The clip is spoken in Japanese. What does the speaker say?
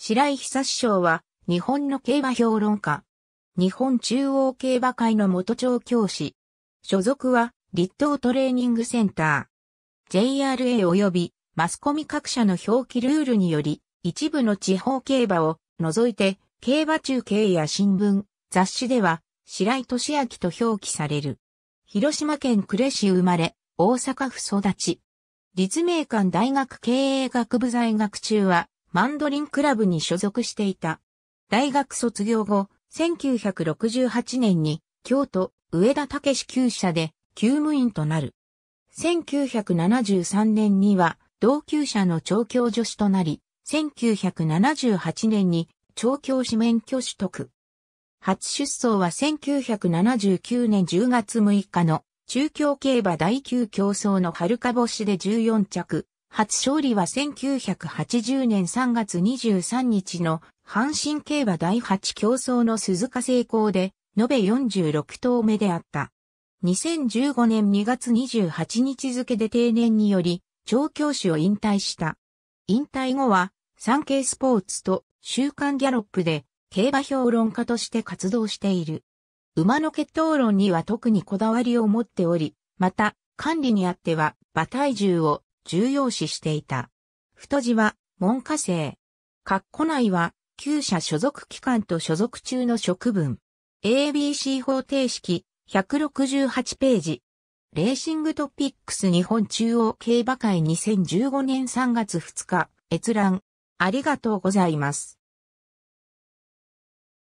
白井久志賞は、日本の競馬評論家。日本中央競馬会の元調教師。所属は、立東トレーニングセンター。JRA 及び、マスコミ各社の表記ルールにより、一部の地方競馬を除いて、競馬中継や新聞、雑誌では、白井俊明と表記される。広島県呉市生まれ、大阪府育ち。立命館大学経営学部在学中は、マンドリンクラブに所属していた。大学卒業後、1968年に京都上田武厩社で厩務員となる。1973年には同級社の調教助手となり、1978年に調教師免許取得。初出走は1979年10月6日の中京競馬第9競争の春か星で14着、初勝利は1980年3月23日の阪神競馬第8競争の鈴鹿成功で、延べ46頭目であった。2015年2月28日付で定年により、調教師を引退した。引退後は、産経スポーツと週刊ギャロップで、競馬評論家として活動している。馬の血統論には特にこだわりを持っており、また、管理にあっては、馬体重を重要視していた。太字は、文科生。括弧内は、旧社所属機関と所属中の職分。ABC 方程式、168ページ。レーシングトピックス日本中央競馬会2015年3月2日、閲覧。ありがとうございます。